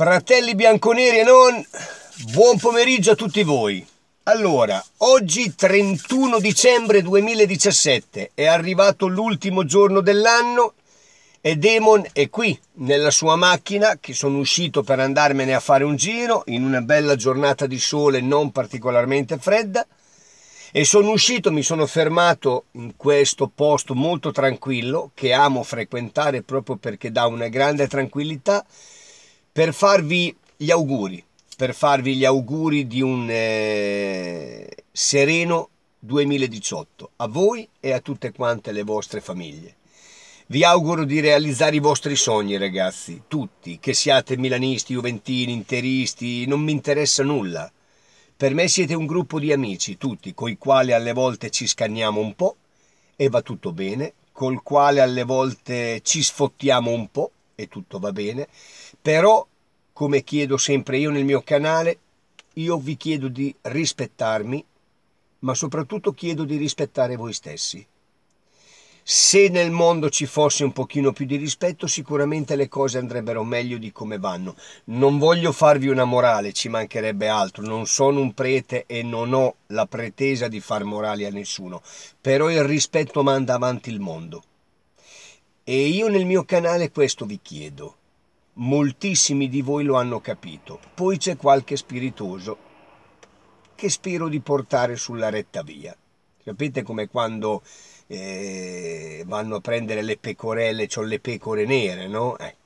Fratelli bianconeri e non, buon pomeriggio a tutti voi. Allora, oggi 31 dicembre 2017 è arrivato l'ultimo giorno dell'anno e Demon è qui nella sua macchina che sono uscito per andarmene a fare un giro in una bella giornata di sole non particolarmente fredda e sono uscito, mi sono fermato in questo posto molto tranquillo che amo frequentare proprio perché dà una grande tranquillità per farvi gli auguri, per farvi gli auguri di un eh, sereno 2018 a voi e a tutte quante le vostre famiglie. Vi auguro di realizzare i vostri sogni, ragazzi, tutti, che siate milanisti, juventini, interisti, non mi interessa nulla. Per me siete un gruppo di amici, tutti, coi quali alle volte ci scanniamo un po' e va tutto bene, col quale alle volte ci sfottiamo un po' e tutto va bene, però come chiedo sempre io nel mio canale, io vi chiedo di rispettarmi, ma soprattutto chiedo di rispettare voi stessi. Se nel mondo ci fosse un pochino più di rispetto, sicuramente le cose andrebbero meglio di come vanno. Non voglio farvi una morale, ci mancherebbe altro, non sono un prete e non ho la pretesa di far morali a nessuno, però il rispetto manda avanti il mondo. E io nel mio canale questo vi chiedo. Moltissimi di voi lo hanno capito, poi c'è qualche spiritoso che spero di portare sulla retta via. Sapete come quando eh, vanno a prendere le pecorelle, cioè le pecore nere, no? Eh,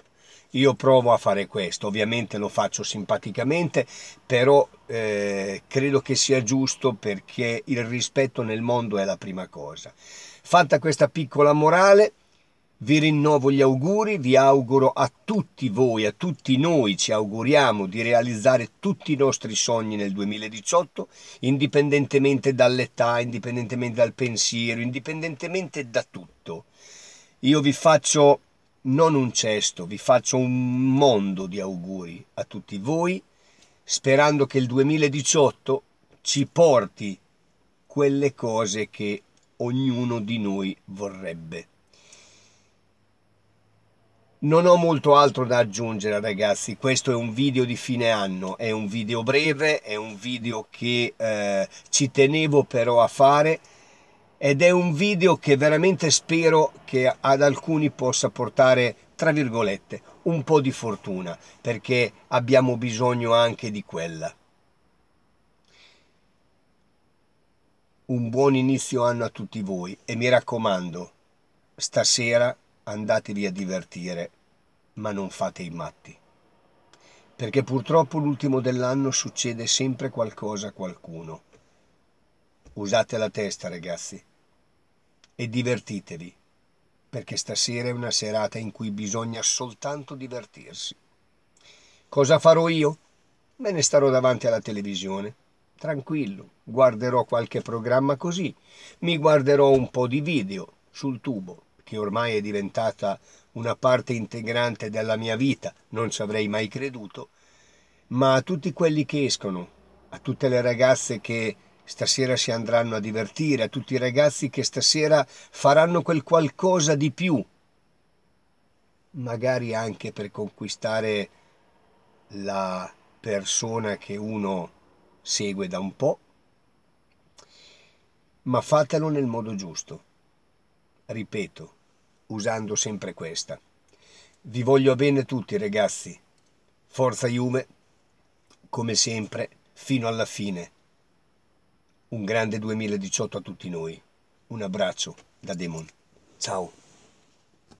io provo a fare questo, ovviamente lo faccio simpaticamente, però eh, credo che sia giusto perché il rispetto nel mondo è la prima cosa. Fatta questa piccola morale, vi rinnovo gli auguri, vi auguro a tutti voi, a tutti noi, ci auguriamo di realizzare tutti i nostri sogni nel 2018, indipendentemente dall'età, indipendentemente dal pensiero, indipendentemente da tutto. Io vi faccio non un cesto, vi faccio un mondo di auguri a tutti voi, sperando che il 2018 ci porti quelle cose che ognuno di noi vorrebbe. Non ho molto altro da aggiungere ragazzi, questo è un video di fine anno, è un video breve, è un video che eh, ci tenevo però a fare ed è un video che veramente spero che ad alcuni possa portare, tra virgolette, un po' di fortuna, perché abbiamo bisogno anche di quella. Un buon inizio anno a tutti voi e mi raccomando, stasera andatevi a divertire ma non fate i matti. Perché purtroppo l'ultimo dell'anno succede sempre qualcosa a qualcuno. Usate la testa, ragazzi, e divertitevi, perché stasera è una serata in cui bisogna soltanto divertirsi. Cosa farò io? Me ne starò davanti alla televisione tranquillo, guarderò qualche programma così, mi guarderò un po' di video sul tubo, che ormai è diventata una parte integrante della mia vita, non ci avrei mai creduto, ma a tutti quelli che escono, a tutte le ragazze che stasera si andranno a divertire, a tutti i ragazzi che stasera faranno quel qualcosa di più, magari anche per conquistare la persona che uno segue da un po', ma fatelo nel modo giusto. Ripeto, usando sempre questa. Vi voglio bene tutti ragazzi. Forza Juve, come sempre, fino alla fine. Un grande 2018 a tutti noi. Un abbraccio da Demon. Ciao.